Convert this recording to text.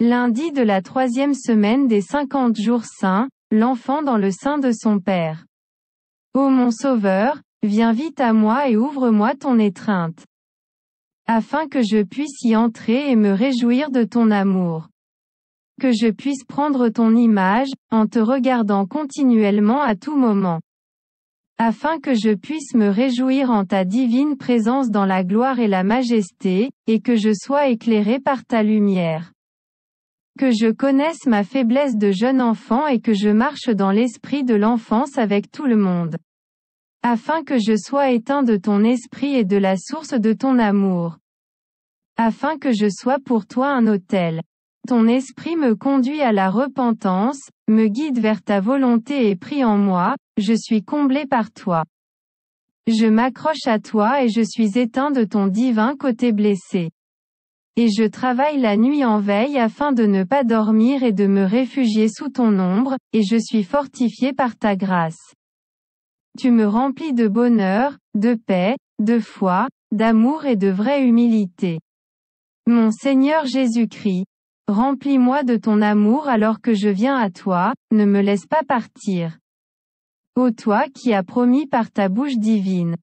Lundi de la troisième semaine des cinquante jours saints, l'enfant dans le sein de son Père. Ô mon Sauveur, viens vite à moi et ouvre-moi ton étreinte. Afin que je puisse y entrer et me réjouir de ton amour. Que je puisse prendre ton image, en te regardant continuellement à tout moment afin que je puisse me réjouir en ta divine présence dans la gloire et la majesté, et que je sois éclairé par ta lumière. Que je connaisse ma faiblesse de jeune enfant et que je marche dans l'esprit de l'enfance avec tout le monde. Afin que je sois éteint de ton esprit et de la source de ton amour. Afin que je sois pour toi un autel, ton esprit me conduit à la repentance, me guide vers ta volonté et prie en moi, je suis comblé par toi. Je m'accroche à toi et je suis éteint de ton divin côté blessé. Et je travaille la nuit en veille afin de ne pas dormir et de me réfugier sous ton ombre, et je suis fortifié par ta grâce. Tu me remplis de bonheur, de paix, de foi, d'amour et de vraie humilité. Mon Seigneur Jésus-Christ, Remplis-moi de ton amour alors que je viens à toi, ne me laisse pas partir. Ô toi qui as promis par ta bouche divine,